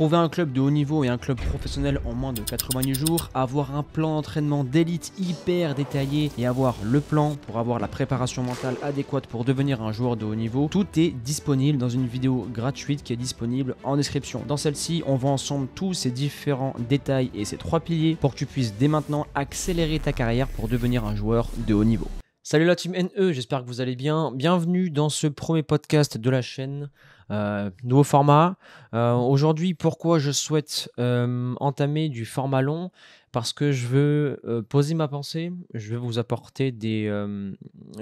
Trouver un club de haut niveau et un club professionnel en moins de 90 jours, avoir un plan d'entraînement d'élite hyper détaillé et avoir le plan pour avoir la préparation mentale adéquate pour devenir un joueur de haut niveau, tout est disponible dans une vidéo gratuite qui est disponible en description. Dans celle-ci, on voit ensemble tous ces différents détails et ces trois piliers pour que tu puisses dès maintenant accélérer ta carrière pour devenir un joueur de haut niveau. Salut la team NE, j'espère que vous allez bien. Bienvenue dans ce premier podcast de la chaîne. Euh, nouveau format. Euh, aujourd'hui, pourquoi je souhaite euh, entamer du format long parce que je veux poser ma pensée, je veux vous apporter des,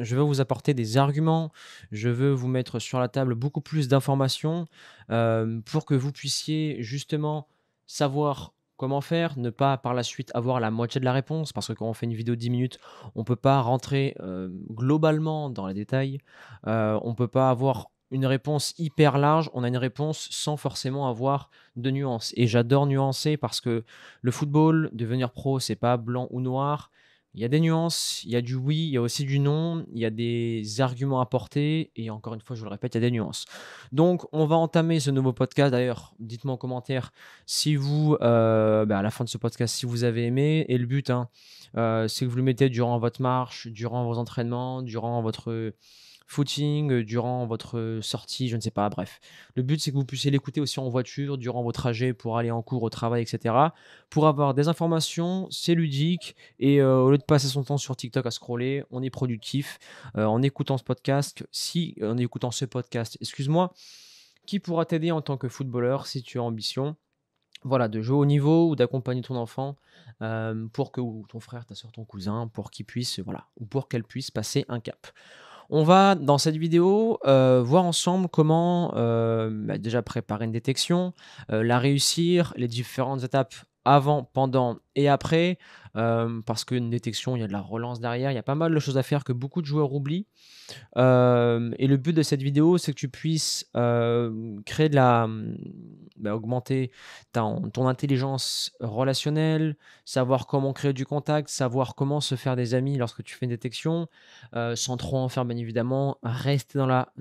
je veux vous apporter des arguments, je veux vous mettre sur la table beaucoup plus d'informations pour que vous puissiez justement savoir comment faire, ne pas par la suite avoir la moitié de la réponse, parce que quand on fait une vidéo de 10 minutes, on ne peut pas rentrer globalement dans les détails, on peut pas avoir une réponse hyper large, on a une réponse sans forcément avoir de nuances. Et j'adore nuancer parce que le football, devenir pro, c'est pas blanc ou noir. Il y a des nuances, il y a du oui, il y a aussi du non, il y a des arguments à porter, et encore une fois, je le répète, il y a des nuances. Donc, on va entamer ce nouveau podcast. D'ailleurs, dites-moi en commentaire si vous, euh, bah, à la fin de ce podcast, si vous avez aimé. Et le but, hein, euh, c'est que vous le mettez durant votre marche, durant vos entraînements, durant votre footing, euh, durant votre euh, sortie, je ne sais pas, bref. Le but, c'est que vous puissiez l'écouter aussi en voiture, durant vos trajets pour aller en cours, au travail, etc. Pour avoir des informations, c'est ludique et euh, au lieu de passer son temps sur TikTok à scroller, on est productif en écoutant ce podcast. Si, en écoutant ce podcast, excuse-moi, qui pourra t'aider en tant que footballeur si tu as ambition voilà, de jouer au niveau ou d'accompagner ton enfant pour que ou ton frère, ta soeur, ton cousin, pour qu'il puisse, voilà, ou pour qu'elle puisse passer un cap. On va, dans cette vidéo, euh, voir ensemble comment euh, bah, déjà préparer une détection, euh, la réussir, les différentes étapes avant, pendant et après, euh, parce qu'une détection, il y a de la relance derrière, il y a pas mal de choses à faire que beaucoup de joueurs oublient. Euh, et le but de cette vidéo, c'est que tu puisses euh, créer de la, hum, bah, augmenter ton intelligence relationnelle, savoir comment créer du contact, savoir comment se faire des amis lorsque tu fais une détection, sans trop en faire bien évidemment, rester dans la,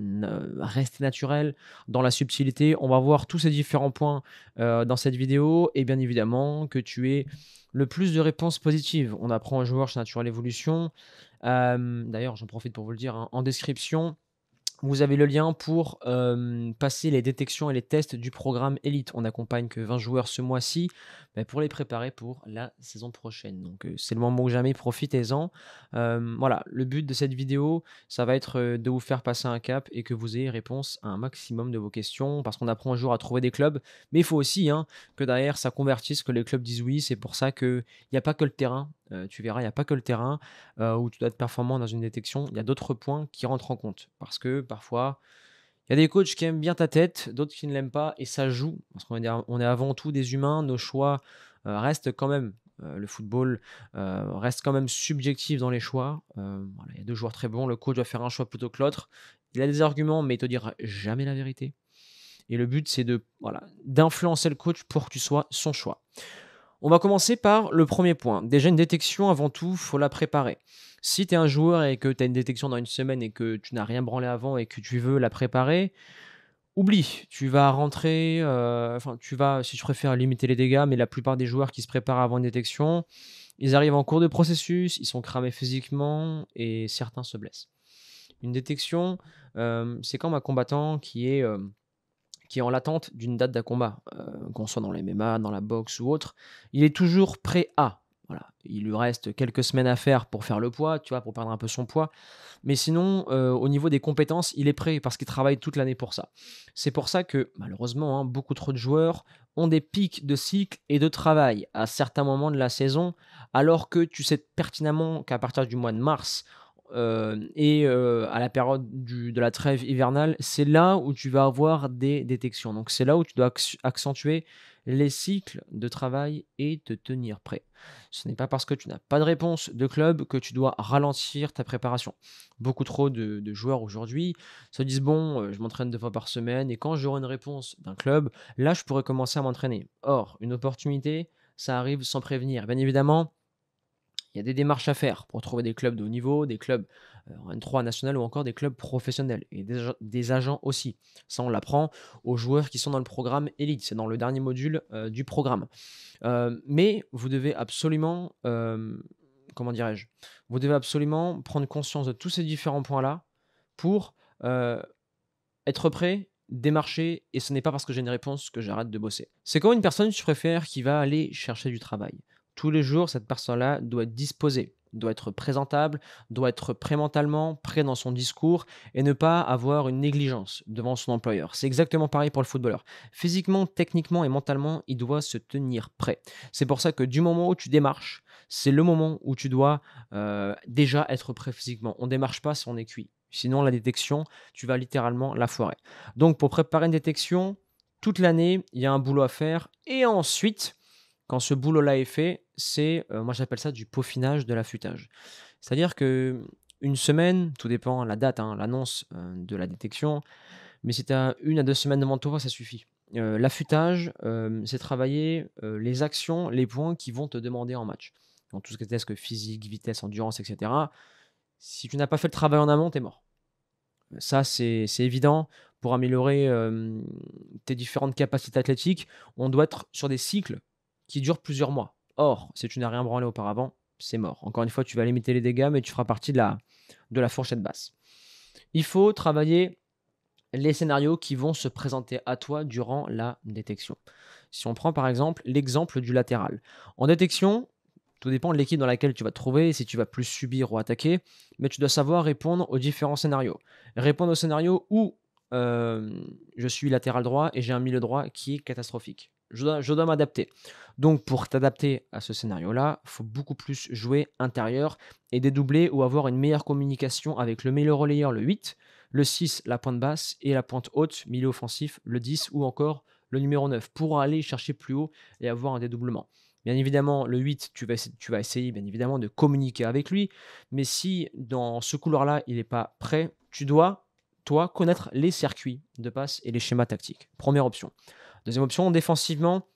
rester naturel, dans la subtilité. On va voir tous ces différents points dans cette vidéo et bien évidemment que tu es le plus de réponses positives. On apprend un joueur chez Natural Evolution. Euh, d'ailleurs, j'en profite pour vous le dire hein, en description. Vous avez le lien pour euh, passer les détections et les tests du programme Elite. On n'accompagne que 20 joueurs ce mois-ci pour les préparer pour la saison prochaine. Donc euh, c'est le moment que jamais, profitez-en. Euh, voilà, le but de cette vidéo, ça va être de vous faire passer un cap et que vous ayez réponse à un maximum de vos questions parce qu'on apprend un jour à trouver des clubs, mais il faut aussi hein, que derrière ça convertisse, que les clubs disent oui. C'est pour ça qu'il n'y a pas que le terrain, euh, tu verras, il n'y a pas que le terrain euh, où tu dois être performant dans une détection. Il y a d'autres points qui rentrent en compte. Parce que parfois, il y a des coachs qui aiment bien ta tête, d'autres qui ne l'aiment pas, et ça joue. Parce qu'on est avant tout des humains, nos choix euh, restent quand même. le football reste quand même subjectif dans les choix. il y a deux joueurs très bons, le coach doit faire un choix plutôt que l'autre. Il a des arguments, mais il te dira jamais la vérité. Et le but, c'est de voilà, d'influencer le coach pour que tu sois son choix. On va commencer par le premier point. Déjà, une détection, avant tout, faut la préparer. Si tu es un joueur et que tu as une détection dans une semaine et que tu n'as rien branlé avant et que tu veux la préparer, oublie. Tu vas rentrer, euh, enfin, tu vas, si tu préfères, limiter les dégâts, mais la plupart des joueurs qui se préparent avant une détection, ils arrivent en cours de processus, ils sont cramés physiquement et certains se blessent. Une détection, euh, c'est quand un combattant qui est. Euh, qui est en l'attente d'une date d'un combat, euh, qu'on soit dans les dans la boxe ou autre, il est toujours prêt à. Voilà. Il lui reste quelques semaines à faire pour faire le poids, tu vois, pour perdre un peu son poids. Mais sinon, euh, au niveau des compétences, il est prêt parce qu'il travaille toute l'année pour ça. C'est pour ça que, malheureusement, hein, beaucoup trop de joueurs ont des pics de cycle et de travail à certains moments de la saison, alors que tu sais pertinemment qu'à partir du mois de mars, euh, et euh, à la période de la trêve hivernale, c'est là où tu vas avoir des détections. Donc c'est là où tu dois accentuer les cycles de travail et te tenir prêt. Ce n'est pas parce que tu n'as pas de réponse de club que tu dois ralentir ta préparation. Beaucoup trop de, de joueurs aujourd'hui se disent bon, euh, je m'entraîne deux fois par semaine et quand j'aurai une réponse d'un club, là je pourrai commencer à m'entraîner. Or, une opportunité, ça arrive sans prévenir. Bien évidemment, il y a des démarches à faire pour trouver des clubs de haut niveau, des clubs euh, N3 national ou encore des clubs professionnels et des, agents aussi. Ça, on l'apprend aux joueurs qui sont dans le programme Elite. C'est dans le dernier module euh, du programme. Euh, mais vous devez absolument, comment dirais-je, vous devez absolument prendre conscience de tous ces différents points-là pour être prêt démarcher et ce n'est pas parce que j'ai une réponse que j'arrête de bosser. C'est comme une personne, tu préfère, qui va aller chercher du travail tous les jours, cette personne-là doit être disposée, doit être présentable, doit être prêt mentalement, prêt dans son discours et ne pas avoir une négligence devant son employeur. C'est exactement pareil pour le footballeur. Physiquement, techniquement et mentalement, il doit se tenir prêt. C'est pour ça que du moment où tu démarches, c'est le moment où tu dois euh, déjà être prêt physiquement. On ne démarche pas si on est cuit. Sinon, la détection, tu vas littéralement la foirer. Donc, pour préparer une détection, toute l'année, il y a un boulot à faire. Et ensuite, quand ce boulot-là est fait, c'est, moi j'appelle ça du peaufinage de l'affûtage. C'est-à-dire que une semaine, tout dépend la date, hein, l'annonce de la détection, mais si tu une à deux semaines de mentorat, ça suffit. l'affûtage, c'est travailler les actions, les points qui vont te demander en match. Dans tout ce qui est physique, vitesse, endurance, etc. Si tu n'as pas fait le travail en amont, t'es mort. Ça, c'est évident. Pour améliorer tes différentes capacités athlétiques, on doit être sur des cycles qui durent plusieurs mois. Or, si tu n'as rien branlé auparavant, c'est mort. Encore une fois, tu vas limiter les dégâts, mais tu feras partie de la, fourchette basse. Il faut travailler les scénarios qui vont se présenter à toi durant la détection. Si on prend par exemple l'exemple du latéral. En détection, tout dépend de l'équipe dans laquelle tu vas te trouver, si tu vas plus subir ou attaquer, mais tu dois savoir répondre aux différents scénarios. Répondre au scénario où euh, je suis latéral droit et j'ai un milieu droit qui est catastrophique je dois, m'adapter. Donc pour t'adapter à ce scénario-là, il faut beaucoup plus jouer intérieur et dédoubler ou avoir une meilleure communication avec le meilleur relayeur, le 8, le 6, la pointe basse et la pointe haute, milieu offensif, le 10 ou encore le numéro 9 pour aller chercher plus haut et avoir un dédoublement. Bien évidemment, le 8, tu vas, tu vas essayer bien évidemment de communiquer avec lui, mais si dans ce couloir-là, il n'est pas prêt, tu dois, toi, connaître les circuits de passe et les schémas tactiques. Première option. Deuxième option, défensivement,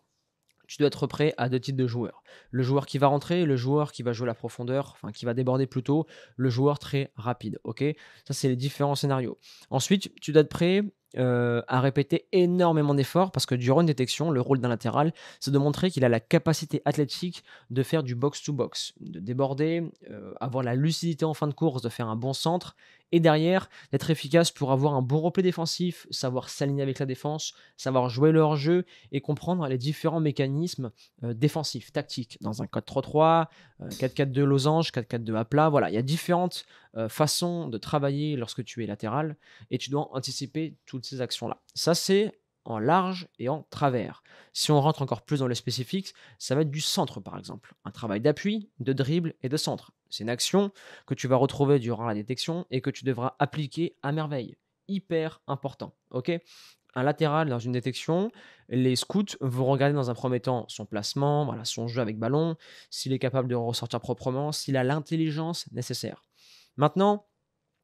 tu dois être prêt à deux types de joueurs. Le joueur qui va rentrer, le joueur qui va jouer la profondeur, enfin qui va déborder plutôt, le joueur très rapide. Ok, ça c'est les différents scénarios. Ensuite, tu dois être prêt euh, à répéter énormément d'efforts parce que durant une détection, le rôle d'un latéral, c'est de montrer qu'il a la capacité athlétique de faire du box-to-box, de déborder, euh, avoir la lucidité en fin de course, de faire un bon centre et derrière d'être efficace pour avoir un bon replay défensif, savoir s'aligner avec la défense, savoir jouer leur jeu et comprendre les différents mécanismes euh, défensifs, tactiques dans un 4-3-3, 4-4-2 euh, losange, 4-4-2 à plat. Voilà, il y a différentes euh, façons de travailler lorsque tu es latéral et tu dois anticiper toutes ces actions-là. Ça, c'est en large et en travers. Si on rentre encore plus dans le spécifique, ça va être du centre par exemple, un travail d'appui, de dribble et de centre. C'est une action que tu vas retrouver durant la détection et que tu devras appliquer à merveille. Hyper important, ok un latéral dans une détection, les scouts vont regarder dans un premier temps son placement, voilà, son jeu avec ballon, s'il est capable de ressortir proprement, s'il a l'intelligence nécessaire. Maintenant,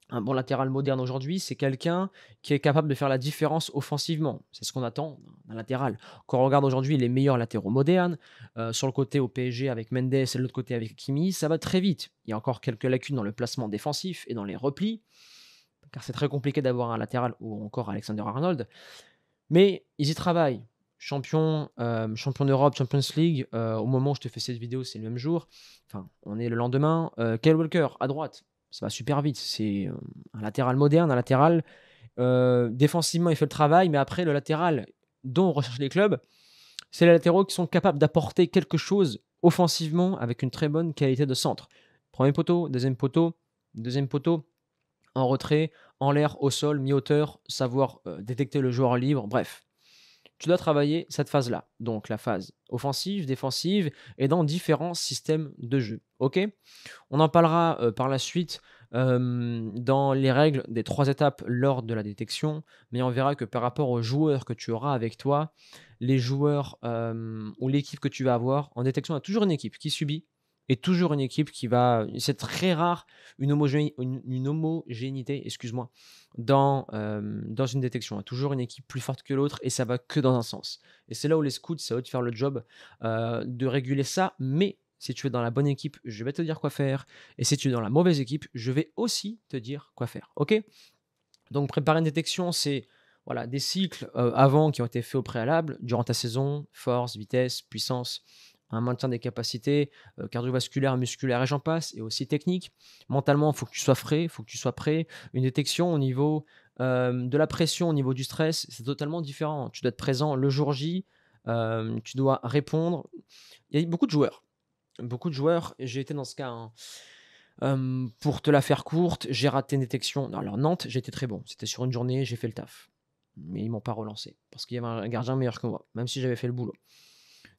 un bon latéral moderne aujourd'hui, c'est quelqu'un qui est capable de faire la différence offensivement. C'est ce qu'on attend d'un latéral. Quand on regarde aujourd'hui les meilleurs latéraux modernes, euh, sur le côté au PSG avec Mendes et de l'autre côté avec Kimi, ça va très vite. Il y a encore quelques lacunes dans le placement défensif et dans les replis, car c'est très compliqué d'avoir un latéral ou encore Alexander Arnold. Mais ils y travaillent. Champion, euh, champion d'Europe, Champions League, euh, au moment où je te fais cette vidéo, c'est le même jour. Enfin, on est le lendemain. Kyle Walker, à droite, ça va super vite. C'est euh, un latéral moderne, un latéral. Euh, défensivement, il fait le travail, mais après, le latéral dont on recherche les clubs, c'est les latéraux qui sont capables d'apporter quelque chose offensivement avec une très bonne qualité de centre. Premier poteau, deuxième poteau, deuxième poteau, en retrait, en l'air, au sol, mi-hauteur, savoir euh, détecter le joueur libre, bref tu dois travailler cette phase-là, donc la phase offensive, défensive, et dans différents systèmes de jeu. Ok On en parlera euh, par la suite euh, dans les règles des trois étapes lors de la détection, mais on verra que par rapport aux joueurs que tu auras avec toi, les joueurs euh, ou l'équipe que tu vas avoir en détection, y a toujours une équipe qui subit et toujours une équipe qui va. C'est très rare une, homogénéité, excuse-moi, dans, euh, dans une détection. Toujours une équipe plus forte que l'autre et ça va que dans un sens. Et c'est là où les scouts, ça va te faire le job euh, de réguler ça. Mais si tu es dans la bonne équipe, je vais te dire quoi faire. Et si tu es dans la mauvaise équipe, je vais aussi te dire quoi faire. Ok Donc préparer une détection, c'est voilà, des cycles euh, avant qui ont été faits au préalable, durant ta saison, force, vitesse, puissance, un maintien des capacités euh, cardiovasculaires, musculaires et j'en passe, et aussi technique. Mentalement, il faut que tu sois frais, il faut que tu sois prêt. Une détection au niveau euh, de la pression, au niveau du stress, c'est totalement différent. Tu dois être présent le jour J, euh, tu dois répondre. Il y a beaucoup de joueurs. Beaucoup de joueurs, j'ai été dans ce cas. Hein, pour te la faire courte, j'ai raté une détection. alors Nantes, j'étais très bon. C'était sur une journée, j'ai fait le taf. Mais ils m'ont pas relancé parce qu'il y avait un gardien meilleur que moi, même si j'avais fait le boulot.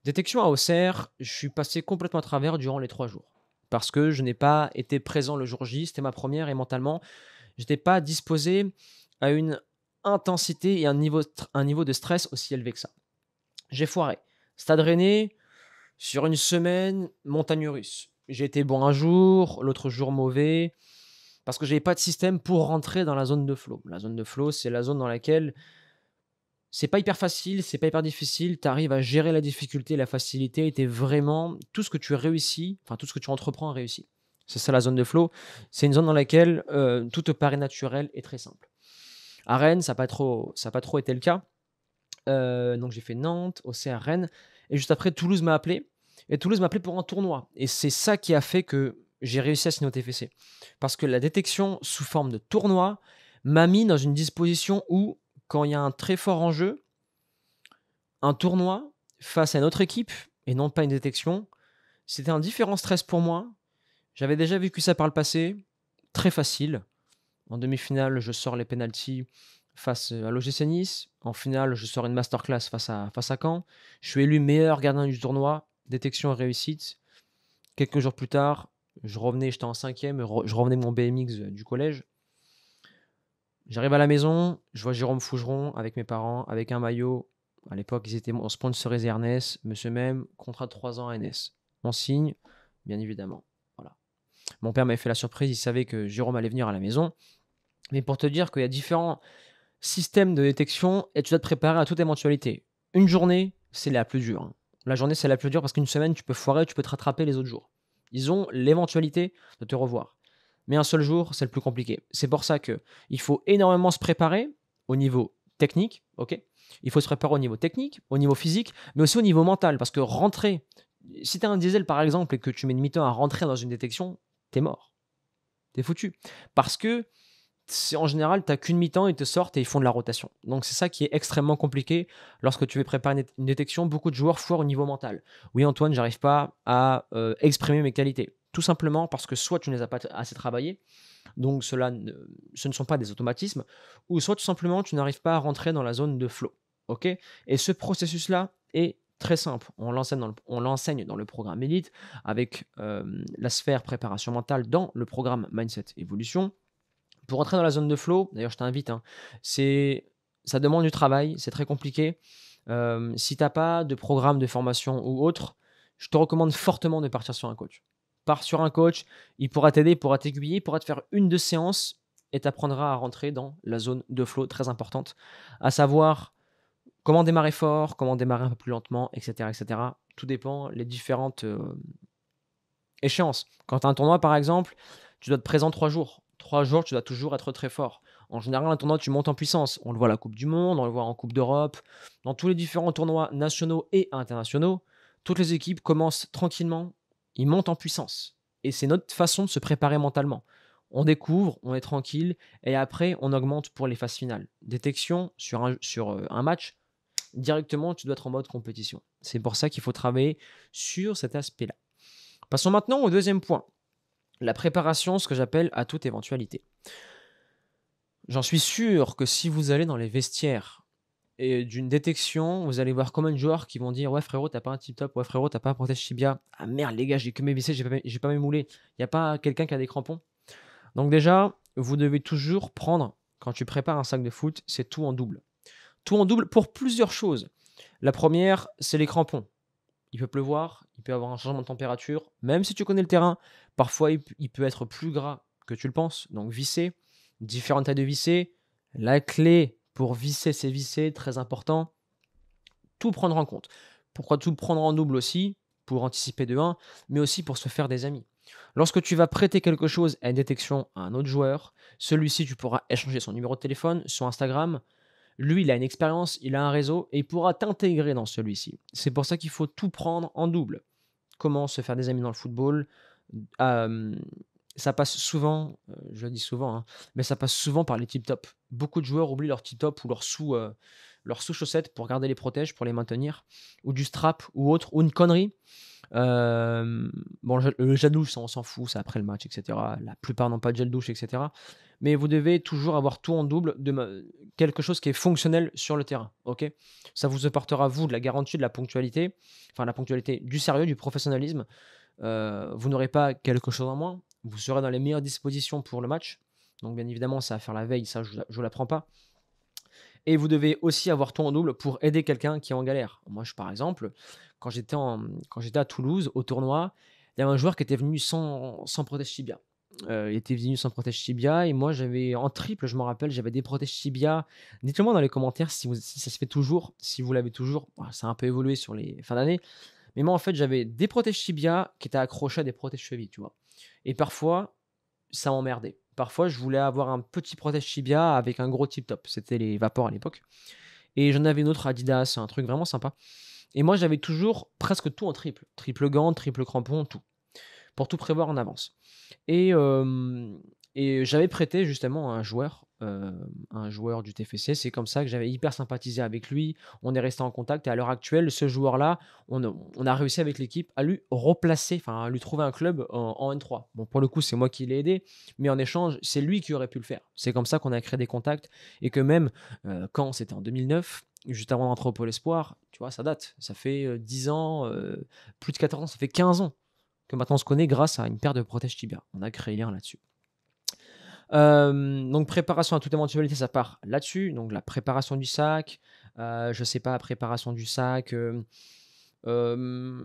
Détection à Auxerre, je suis passé complètement à travers durant les trois jours. Parce que je n'ai pas été présent le jour J, c'était ma première et mentalement, je n'étais pas disposé à une intensité et un niveau, un niveau de stress aussi élevé que ça. J'ai foiré. Stade sur une semaine, montagne russe. J'ai été bon un jour, l'autre jour mauvais, parce que j'avais pas de système pour rentrer dans la zone de flot. La zone de flot, c'est la zone dans laquelle c'est pas hyper facile, c'est pas hyper difficile, tu arrives à gérer la difficulté, la facilité, et es vraiment tout ce que tu réussis, enfin tout ce que tu entreprends réussi C'est ça la zone de flow. C'est une zone dans laquelle euh, tout te paraît naturel et très simple. À Rennes, ça n'a pas, trop, ça pas trop été le cas. Euh, donc j'ai fait Nantes, OCR Rennes, et juste après Toulouse m'a appelé. Et Toulouse m'a appelé pour un tournoi. Et c'est ça qui a fait que j'ai réussi à signer au TFC. Parce que la détection sous forme de tournoi m'a mis dans une disposition où quand il y a un très fort enjeu, un tournoi face à une autre équipe et non pas une détection, c'était un différent stress pour moi. J'avais déjà vécu ça par le passé, très facile. En demi-finale, je sors les pénaltys face à l'OGC Nice. En finale, je sors une masterclass face à, face à Caen. Je suis élu meilleur gardien du tournoi, détection et réussite. Quelques jours plus tard, je revenais, j'étais en cinquième, je revenais mon BMX du collège. J'arrive à la maison, je vois Jérôme Fougeron avec mes parents, avec un maillot. À l'époque, ils étaient en sponsorisé Ernest. monsieur même, contrat de 3 ans à NS. On signe, bien évidemment. Voilà. Mon père m'avait fait la surprise, il savait que Jérôme allait venir à la maison. Mais pour te dire qu'il y a différents systèmes de détection et tu dois te préparer à toute éventualité. Une journée, c'est la plus dure. Hein. La journée, c'est la plus dure parce qu'une semaine, tu peux foirer, tu peux te rattraper les autres jours. Ils ont l'éventualité de te revoir mais un seul jour, c'est le plus compliqué. C'est pour ça que il faut énormément se préparer au niveau technique, ok Il faut se préparer au niveau technique, au niveau physique, mais aussi au niveau mental, parce que rentrer, si tu as un diesel par exemple et que tu mets mi temps à rentrer dans une détection, t'es mort. T'es foutu. Parce que en général, tu n'as qu'une mi-temps, ils te sortent et ils font de la rotation. Donc c'est ça qui est extrêmement compliqué lorsque tu veux préparer une détection. Beaucoup de joueurs foirent au niveau mental. Oui, Antoine, j'arrive pas à euh, exprimer mes qualités tout simplement parce que soit tu ne les as pas assez travaillé, donc cela ne, ce ne sont pas des automatismes, ou soit tout simplement tu n'arrives pas à rentrer dans la zone de flow. ok et ce processus-là est très simple. On l'enseigne dans, le, dans le programme Elite avec euh, la sphère préparation mentale dans le programme Mindset Evolution. Pour rentrer dans la zone de flow, d'ailleurs je t'invite, hein, c'est, ça demande du travail, c'est très compliqué. Euh, si tu n'as pas de programme de formation ou autre, je te recommande fortement de partir sur un coach sur un coach, il pourra t'aider, il pourra t'aiguiller, pourra te faire une de séances et t'apprendra à rentrer dans la zone de flow très importante, à savoir comment démarrer fort, comment démarrer un peu plus lentement, etc. etc. Tout dépend les différentes euh, échéances. Quand tu as un tournoi, par exemple, tu dois être présent trois jours. Trois jours, tu dois toujours être très fort. En général, un tournoi, tu montes en puissance. On le voit à la Coupe du Monde, on le voit en Coupe d'Europe, dans tous les différents tournois nationaux et internationaux. Toutes les équipes commencent tranquillement il monte en puissance. Et c'est notre façon de se préparer mentalement. On découvre, on est tranquille, et après, on augmente pour les phases finales. Détection sur un, sur euh, un match, directement, tu dois être en mode compétition. C'est pour ça qu'il faut travailler sur cet aspect-là. Passons maintenant au deuxième point, la préparation, ce que j'appelle à toute éventualité. J'en suis sûr que si vous allez dans les vestiaires et d'une détection, vous allez voir combien de joueurs qui vont dire Ouais, frérot, t'as pas un tip top, ouais, frérot, t'as pas un protège tibia. Ah merde, les gars, j'ai que mes biceps, j'ai pas, mes moulets. Il n'y a pas quelqu'un qui a des crampons. Donc, déjà, vous devez toujours prendre, quand tu prépares un sac de foot, c'est tout en double. Tout en double pour plusieurs choses. La première, c'est les crampons. Il peut pleuvoir, il peut avoir un changement de température, même si tu connais le terrain. Parfois, il peut être plus gras que tu le penses, donc visser, différentes tailles de vissés. La clé, pour visser ses vissés, très important. Tout prendre en compte. Pourquoi tout prendre en double aussi Pour anticiper de 1, mais aussi pour se faire des amis. Lorsque tu vas prêter quelque chose à une détection à un autre joueur, celui-ci, tu pourras échanger son numéro de téléphone, son Instagram. Lui, il a une expérience, il a un réseau et il pourra t'intégrer dans celui-ci. C'est pour ça qu'il faut tout prendre en double. Comment se faire des amis dans le football, euh, ça passe souvent, euh, je le dis souvent, hein, mais ça passe souvent par les tip-top. Beaucoup de joueurs oublient leurs tip-top ou leurs sous, euh, sous chaussettes pour garder les protèges, pour les maintenir, ou du strap ou autre, ou une connerie. Euh, bon, le gel douche, on s'en fout, c'est après le match, etc. La plupart n'ont pas de gel douche, etc. Mais vous devez toujours avoir tout en double, quelque chose qui est fonctionnel sur le terrain. Ok Ça vous apportera, vous, de la garantie, de la ponctualité, enfin la ponctualité, du sérieux, du professionnalisme. vous n'aurez pas quelque chose en moins vous serez dans les meilleures dispositions pour le match. Donc bien évidemment, ça va faire la veille, ça je ne l'apprends pas. Et vous devez aussi avoir ton en double pour aider quelqu'un qui est en galère. Moi, je, par exemple, quand j'étais, quand j'étais à Toulouse, au tournoi, il y avait un joueur qui était venu sans, sans protège tibia. Euh, il était venu sans protège tibia et moi j'avais en triple, je me rappelle, j'avais des protèges tibia. Dites-le moi dans les commentaires si, ça se fait toujours, si vous l'avez toujours. ça a un peu évolué sur les fins d'année. Mais moi en fait, j'avais des protèges tibia qui étaient accrochés à des protèges chevilles, tu vois. Et parfois, ça m'emmerdait. Parfois, je voulais avoir un petit protège chibia avec un gros tip top. C'était les vapeurs à l'époque. Et j'en avais une autre Adidas, un truc vraiment sympa. Et moi, j'avais toujours presque tout en triple. Triple gant, triple crampon, tout. Pour tout prévoir en avance. Et, euh, et j'avais prêté justement un joueur euh, un joueur du TFC. C'est comme ça que j'avais hyper sympathisé avec lui. On est resté en contact et à l'heure actuelle, ce joueur-là, on, a réussi avec l'équipe à lui replacer, enfin à lui trouver un club en, N3. Bon, pour le coup, c'est moi qui l'ai aidé, mais en échange, c'est lui qui aurait pu le faire. C'est comme ça qu'on a créé des contacts et que même euh, quand c'était en 2009, juste avant d'entrer Espoir, tu vois, ça date. Ça fait 10 euh, ans, plus de 14 ans, ça fait 15 ans que maintenant on se connaît grâce à une paire de protèges tibia. On a créé lien là-dessus. Euh, donc préparation à toute éventualité, ça part là-dessus. Donc la préparation du sac, euh, je sais pas, préparation du sac, euh,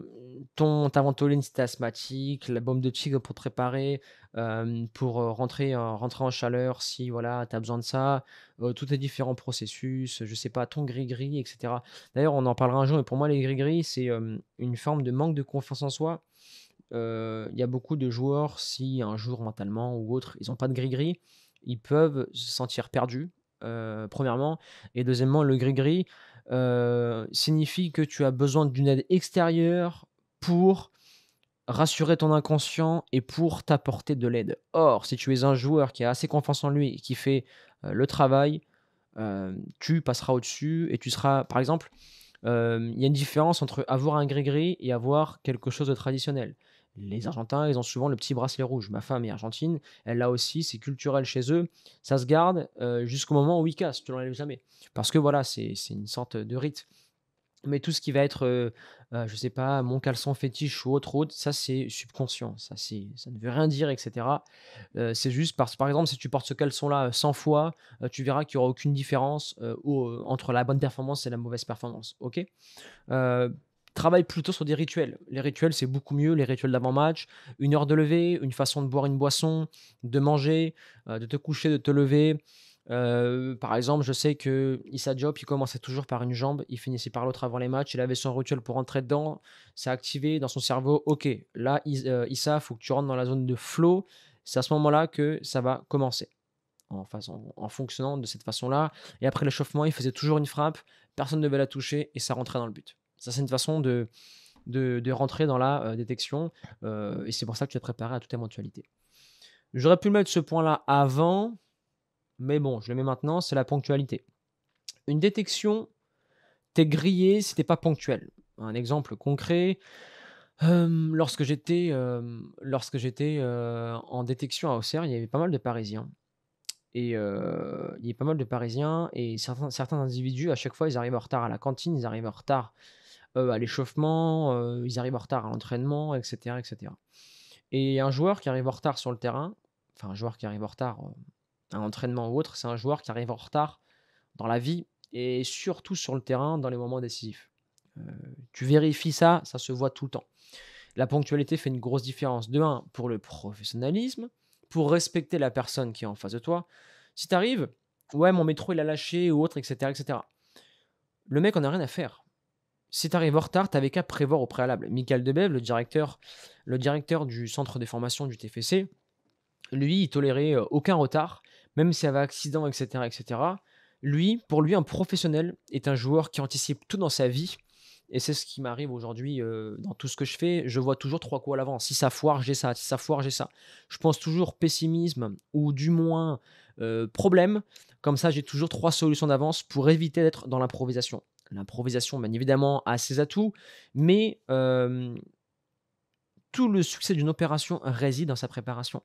ton, ta si asthmatique, la bombe de tigre pour te préparer, pour rentrer, rentrer en chaleur si voilà, t'as besoin de ça, tous les différents processus, je sais pas, ton gris-gris, etc. D'ailleurs, on en parlera un jour, mais pour moi, les gris-gris, c'est une forme de manque de confiance en soi euh, il y a beaucoup de joueurs, si un jour mentalement ou autre, ils n'ont pas de gris-gris, ils peuvent se sentir perdus, euh, premièrement. Et deuxièmement, le gris-gris euh, signifie que tu as besoin d'une aide extérieure pour rassurer ton inconscient et pour t'apporter de l'aide. Or, si tu es un joueur qui a assez confiance en lui et qui fait le travail, tu passeras au-dessus et tu seras, par exemple, il y a une différence entre avoir un gris-gris et avoir quelque chose de traditionnel les Argentins, ils ont souvent le petit bracelet rouge. Ma femme est argentine, elle l'a aussi, c'est culturel chez eux. Ça se garde euh, jusqu'au moment où ils cassent, tu l'enlèves jamais. Parce que voilà, c'est une sorte de rite. Mais tout ce qui va être, je euh, ne euh, je sais pas, mon caleçon fétiche ou autre, autre ça c'est subconscient, ça, ça ne veut rien dire, etc. c'est juste parce par exemple, si tu portes ce caleçon-là 100 fois, tu verras qu'il n'y aura aucune différence entre la bonne performance et la mauvaise performance. Ok travaille plutôt sur des rituels. Les rituels, c'est beaucoup mieux. Les rituels d'avant-match, une heure de lever, une façon de boire une boisson, de manger, euh, de te coucher, de te lever. Euh, par exemple, je sais que Issa job il commençait toujours par une jambe, il finissait par l'autre avant les matchs, il avait son rituel pour rentrer dedans, ça activé dans son cerveau, ok, là, euh, Issa, faut que tu rentres dans la zone de flow, c'est à ce moment-là que ça va commencer. En, en fonctionnant de cette façon-là. Et après l'échauffement, il faisait toujours une frappe, personne ne devait la toucher et ça rentrait dans le but. Ça, c'est une façon de, de, rentrer dans la euh, détection. Euh, et c'est pour ça que tu es préparé à toute éventualité. J'aurais pu mettre ce point-là avant, mais bon, je le mets maintenant, c'est la ponctualité. Une détection, t'es grillé si t'es pas ponctuel. Un exemple concret, euh, lorsque j'étais en détection à Auxerre, il y avait pas mal de Parisiens. Et il y a pas mal de Parisiens et certains, certains individus, à chaque fois, ils arrivent en retard à la cantine, ils arrivent en retard euh, à l'échauffement, euh, ils arrivent en retard à l'entraînement, etc., etc. Et un joueur qui arrive en retard sur le terrain, enfin un joueur qui arrive en retard euh, à l'entraînement ou autre, c'est un joueur qui arrive en retard dans la vie et surtout sur le terrain dans les moments décisifs. tu vérifies ça, ça se voit tout le temps. La ponctualité fait une grosse différence. De un, pour le professionnalisme, pour respecter la personne qui est en face de toi. Si tu arrives ouais, mon métro il a lâché ou autre, etc., etc. Le mec en a rien à faire si tu arrives en retard, tu qu'à prévoir au préalable. Michael Debev, le directeur, le directeur du centre de formation du TFC, lui, il tolérait euh, aucun retard, même s'il y avait accident, etc., etc. Lui, pour lui, un professionnel est un joueur qui anticipe tout dans sa vie. Et c'est ce qui m'arrive aujourd'hui euh, dans tout ce que je fais. Je vois toujours trois coups à l'avance. Si ça foire, j'ai ça. Si ça foire, j'ai ça. Je pense toujours pessimisme ou du moins euh, problème. Comme ça, j'ai toujours trois solutions d'avance pour éviter d'être dans l'improvisation. L'improvisation, bien évidemment, a ses atouts, mais tout le succès d'une opération réside dans sa préparation.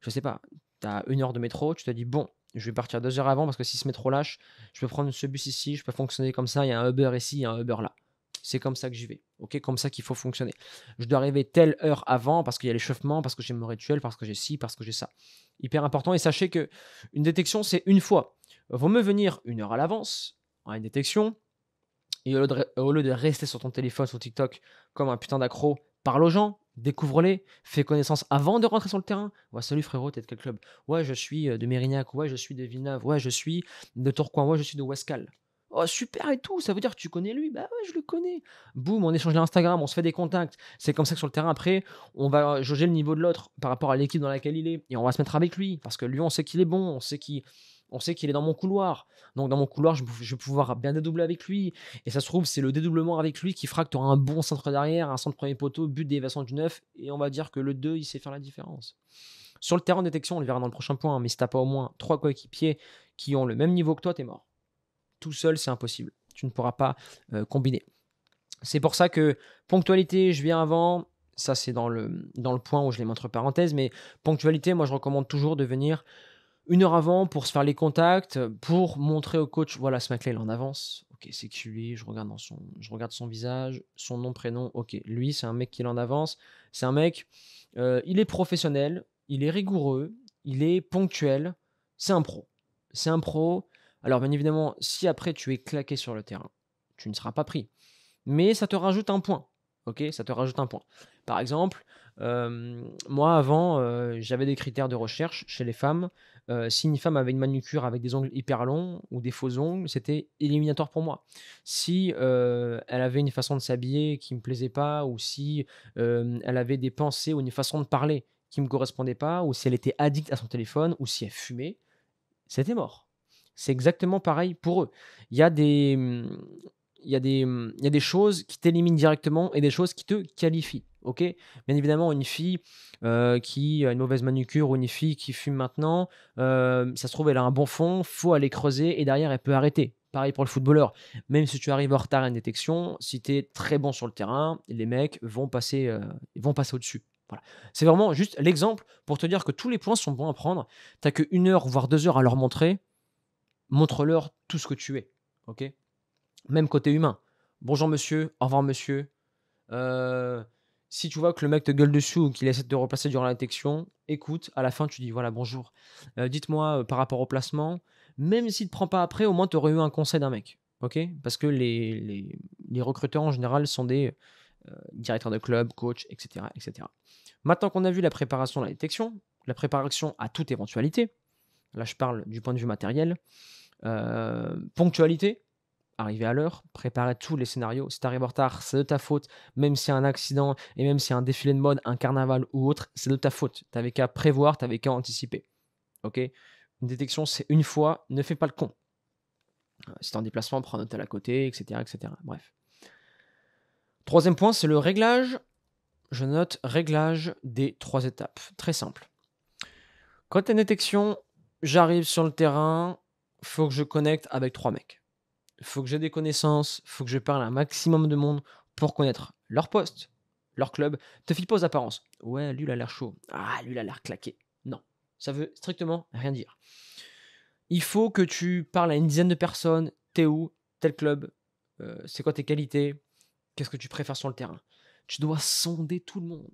Je sais pas, tu as une heure de métro, tu te dis, bon, je vais partir deux heures avant parce que si ce métro lâche, je peux prendre ce bus ici, je peux fonctionner comme ça, il y a un Uber ici, il y a un Uber là. C'est comme ça que j'y vais, ok Comme ça qu'il faut fonctionner. Je dois arriver telle heure avant parce qu'il y a l'échauffement, parce que j'ai mon rituel, parce que j'ai ci, parce que j'ai ça. Hyper important. Et sachez que une détection, c'est une fois. Vous me venir une heure à l'avance une détection et au lieu, de, rester sur ton téléphone, sur TikTok, comme un putain d'accro, parle aux gens, découvre-les, fais connaissance avant de rentrer sur le terrain. Ouais, salut frérot, t'es de quel club Ouais, je suis euh, de Mérignac, ouais, je suis de Villeneuve, ouais, je suis de Tourcoing, ouais, je suis de Wascal. Oh, super et tout, ça veut dire que tu connais lui Bah ouais, je le connais. Boum, on échange l'Instagram, on se fait des contacts. C'est comme ça que sur le terrain, après, on va jauger le niveau de l'autre par rapport à l'équipe dans laquelle il est et on va se mettre avec lui parce que lui, on sait qu'il est bon, on sait qu'il on sait qu'il est dans mon couloir. Donc dans mon couloir, je, vais pouvoir bien dédoubler avec lui. Et ça se trouve, c'est le dédoublement avec lui qui fera que tu auras un bon centre derrière, un centre premier poteau, but des vacances du 9. Et on va dire que le 2, il sait faire la différence. Sur le terrain de détection, on le verra dans le prochain point, hein, mais si n'as pas au moins trois coéquipiers qui ont le même niveau que toi, tu es mort. Tout seul, c'est impossible. Tu ne pourras pas euh, combiner. C'est pour ça que ponctualité, je viens avant, ça c'est dans le, dans le point où je les montre parenthèse. mais ponctualité, moi je recommande toujours de venir une heure avant pour se faire les contacts, pour montrer au coach, voilà, ce mec-là, en avance. Ok, c'est qui lui je regarde, son, je regarde son visage, son nom, prénom. Ok, lui, c'est un mec qui est en avance. C'est un mec, euh, il est professionnel, il est rigoureux, il est ponctuel. C'est un pro. C'est un pro. Alors, bien évidemment, si après tu es claqué sur le terrain, tu ne seras pas pris. Mais ça te rajoute un point. Ok, ça te rajoute un point. Par exemple, moi, avant, j'avais des critères de recherche chez les femmes. si une femme avait une manucure avec des ongles hyper longs ou des faux ongles, c'était éliminatoire pour moi. Si elle avait une façon de s'habiller qui me plaisait pas, ou si elle avait des pensées ou une façon de parler qui me correspondait pas, ou si elle était addicte à son téléphone, ou si elle fumait, c'était mort. C'est exactement pareil pour eux. Il y a des, mmh, il y a des, mmh, il y a des choses qui t'éliminent directement et des choses qui te qualifient. Ok, bien évidemment, une fille qui a une mauvaise manucure ou une fille qui fume maintenant, ça se trouve, elle a un bon fond, faut aller creuser et derrière, elle peut arrêter. Pareil pour le footballeur. Même si tu arrives en retard à une détection, si tu es très bon sur le terrain, les mecs vont passer, vont passer au-dessus. Voilà. C'est vraiment juste l'exemple pour te dire que tous les points sont bons à prendre. T'as que une heure, voire deux heures à leur montrer. Montre-leur tout ce que tu es. Ok Même côté humain. Bonjour monsieur, au revoir monsieur. Euh, si tu vois que le mec te gueule dessus ou qu'il essaie de te replacer durant la détection, écoute, à la fin tu dis voilà bonjour, euh, dites-moi euh, par rapport au placement, même s'il ne te prend pas après, au moins tu aurais eu un conseil d'un mec, Parce que les, recruteurs en général sont des euh, directeurs de club, coach, etc., etc. Maintenant qu'on a vu la préparation à la détection, la préparation à toute éventualité, là je parle du point de vue matériel, ponctualité, arriver à l'heure, préparer tous les scénarios. Si t'arrives en retard, c'est de ta faute. Même s'il y a un accident et même s'il y a un défilé de mode, un carnaval ou autre, c'est de ta faute. T'avais qu'à prévoir, t'avais qu'à anticiper. Ok Une détection, c'est une fois, ne fais pas le con. Euh, si t'es en déplacement, prends un hôtel à côté, etc. etc. Bref. Troisième point, c'est le réglage. Je note réglage des trois étapes. Très simple. Quand t'as une détection, j'arrive sur le terrain, faut que je connecte avec trois mecs faut que j'ai des connaissances, faut que je parle à un maximum de monde pour connaître leur poste, leur club. Te file pas aux apparences. Ouais, lui, il a l'air chaud. Ah, lui, il a l'air claqué. Non, ça veut strictement rien dire. Il faut que tu parles à une dizaine de personnes. T'es où Tel club euh, C'est quoi tes qualités Qu'est-ce que tu préfères sur le terrain Tu dois sonder tout le monde.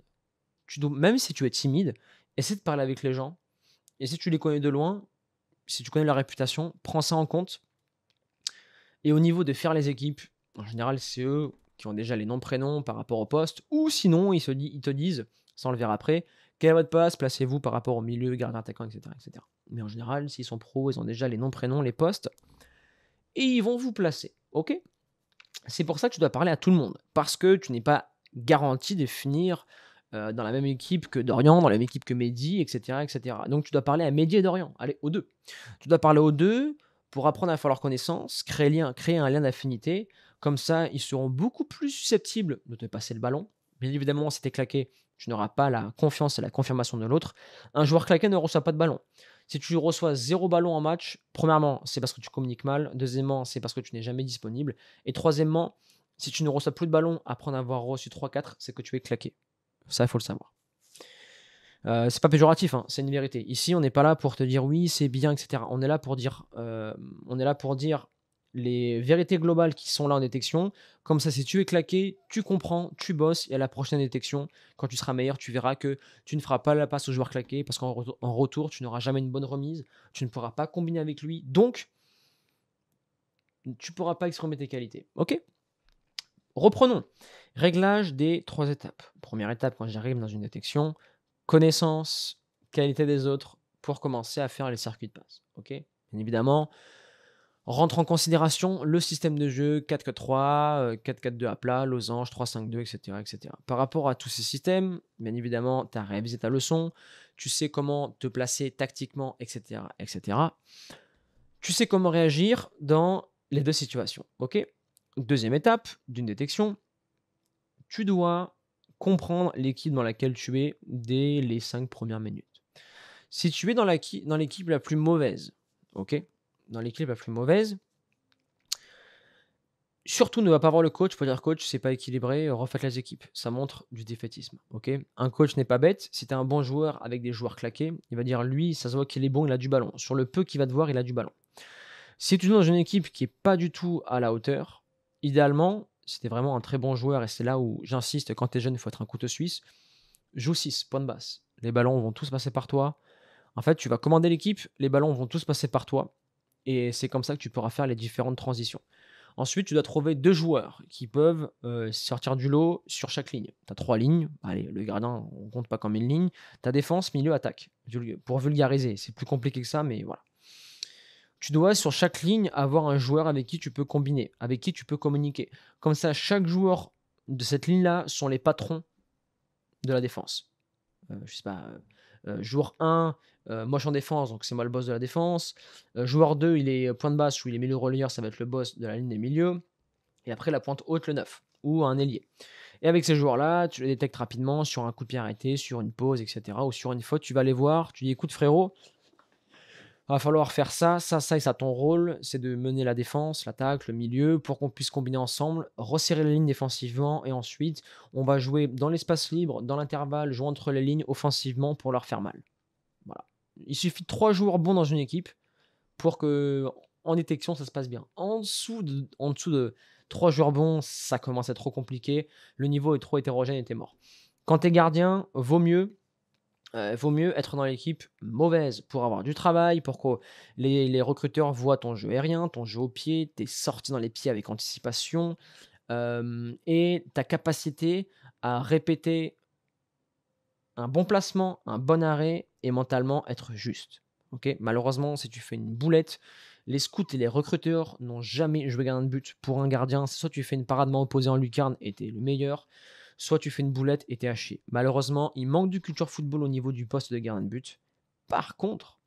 Tu dois, même si tu es timide, essaie de parler avec les gens. Et si tu les connais de loin, si tu connais leur réputation, prends ça en compte et au niveau de faire les équipes, en général, c'est eux qui ont déjà les noms prénoms par rapport au poste, ou sinon, ils, te disent, sans le verre après, quelle est votre passe, placez-vous par rapport au milieu, gardien attaquant, etc., etc. Mais en général, s'ils sont pros, ils ont déjà les noms prénoms, les postes, et ils vont vous placer, ok C'est pour ça que tu dois parler à tout le monde, parce que tu n'es pas garanti de finir euh, dans la même équipe que Dorian, dans la même équipe que Mehdi, etc., etc. Donc tu dois parler à Mehdi et Dorian, allez, aux deux. Tu dois parler aux deux, pour apprendre à faire leur connaissance, créer, un lien d'affinité. Comme ça, ils seront beaucoup plus susceptibles de te passer le ballon. Bien évidemment, si tu es claqué, tu n'auras pas la confiance et la confirmation de l'autre. Un joueur claqué ne reçoit pas de ballon. Si tu reçois zéro ballon en match, premièrement, c'est parce que tu communiques mal. Deuxièmement, c'est parce que tu n'es jamais disponible. Et troisièmement, si tu ne reçois plus de ballon après en avoir reçu 3-4, c'est que tu es claqué. Ça, il faut le savoir. Euh, c'est pas péjoratif, hein, c'est une vérité. Ici, on n'est pas là pour te dire oui, c'est bien, etc. On est là pour dire, euh, on est là pour dire les vérités globales qui sont là en détection. Comme ça, si tu es claqué, tu comprends, tu bosses, et à la prochaine détection, quand tu seras meilleur, tu verras que tu ne feras pas la passe au joueur claqué, parce qu'en retour, tu n'auras jamais une bonne remise, tu ne pourras pas combiner avec lui, donc tu ne pourras pas exprimer tes qualités. Ok Reprenons. Réglage des trois étapes. Première étape, quand j'arrive dans une détection, connaissance, qualité des autres, pour commencer à faire les circuits de passe. Ok Bien évidemment, rentre en considération le système de jeu 4-4-3, 4-4-2 euh, à plat, losange, 3-5-2, etc., etc. Par rapport à tous ces systèmes, bien évidemment, tu as révisé ta leçon, tu sais comment te placer tactiquement, etc., etc. Tu sais comment réagir dans les deux situations. Ok Deuxième étape d'une détection, tu dois comprendre l'équipe dans laquelle tu es dès les cinq premières minutes. Si tu es dans l'équipe la, plus mauvaise, ok Dans l'équipe la plus mauvaise, surtout ne va pas voir le coach Faut dire coach, c'est pas équilibré, refaites les équipes. Ça montre du défaitisme. ok un coach n'est pas bête. Si tu un bon joueur avec des joueurs claqués, il va dire lui, ça se voit qu'il est bon, il a du ballon. Sur le peu qu'il va te voir, il a du ballon. Si tu es dans une équipe qui n'est pas du tout à la hauteur, idéalement, c'était vraiment un très bon joueur et c'est là où j'insiste, quand tu es jeune, il faut être un couteau suisse. Joue 6, point de basse. Les ballons vont tous passer par toi. En fait, tu vas commander l'équipe, les ballons vont tous passer par toi. Et c'est comme ça que tu pourras faire les différentes transitions. Ensuite, tu dois trouver deux joueurs qui peuvent euh, sortir du lot sur chaque ligne. Tu as trois lignes. Bah, allez, le gardien, on compte pas comme une ligne. Ta défense, milieu, attaque. Pour vulgariser, c'est plus compliqué que ça, mais voilà tu dois sur chaque ligne avoir un joueur avec qui tu peux combiner, avec qui tu peux communiquer. Comme ça, chaque joueur de cette ligne-là sont les patrons de la défense. Euh, je sais pas, euh, euh, joueur 1, moi je suis en défense, donc c'est moi le boss de la défense. joueur 2, il est point de basse ou il est milieu relayeur, ça va être le boss de la ligne des milieux. Et après la pointe haute, le 9, ou un ailier. Et avec ces joueurs-là, tu les détectes rapidement sur un coup de pied arrêté, sur une pause, etc. Ou sur une faute, tu vas les voir, tu dis écoute frérot, va falloir faire ça, ça, ça et ça. Ton rôle, c'est de mener la défense, l'attaque, le milieu, pour qu'on puisse combiner ensemble, resserrer les lignes défensivement, et ensuite, on va jouer dans l'espace libre, dans l'intervalle, jouer entre les lignes offensivement pour leur faire mal. Voilà. Il suffit de trois joueurs bons dans une équipe pour que, en détection, ça se passe bien. En dessous de, en dessous de trois joueurs bons, ça commence à être trop compliqué. Le niveau est trop hétérogène et t'es mort. Quand t'es gardien, vaut mieux euh, vaut mieux être dans l'équipe mauvaise pour avoir du travail, pour que les, recruteurs voient ton jeu aérien, ton jeu au pied, tes sorties dans les pieds avec anticipation euh, et ta capacité à répéter un bon placement, un bon arrêt et mentalement être juste. Okay Malheureusement, si tu fais une boulette, les scouts et les recruteurs n'ont jamais joué gardien de but pour un gardien. Soit tu fais une parade main opposée en lucarne et es le meilleur, soit tu fais une boulette et t'es haché. Malheureusement, il manque du culture football au niveau du poste de gardien de but. Par contre,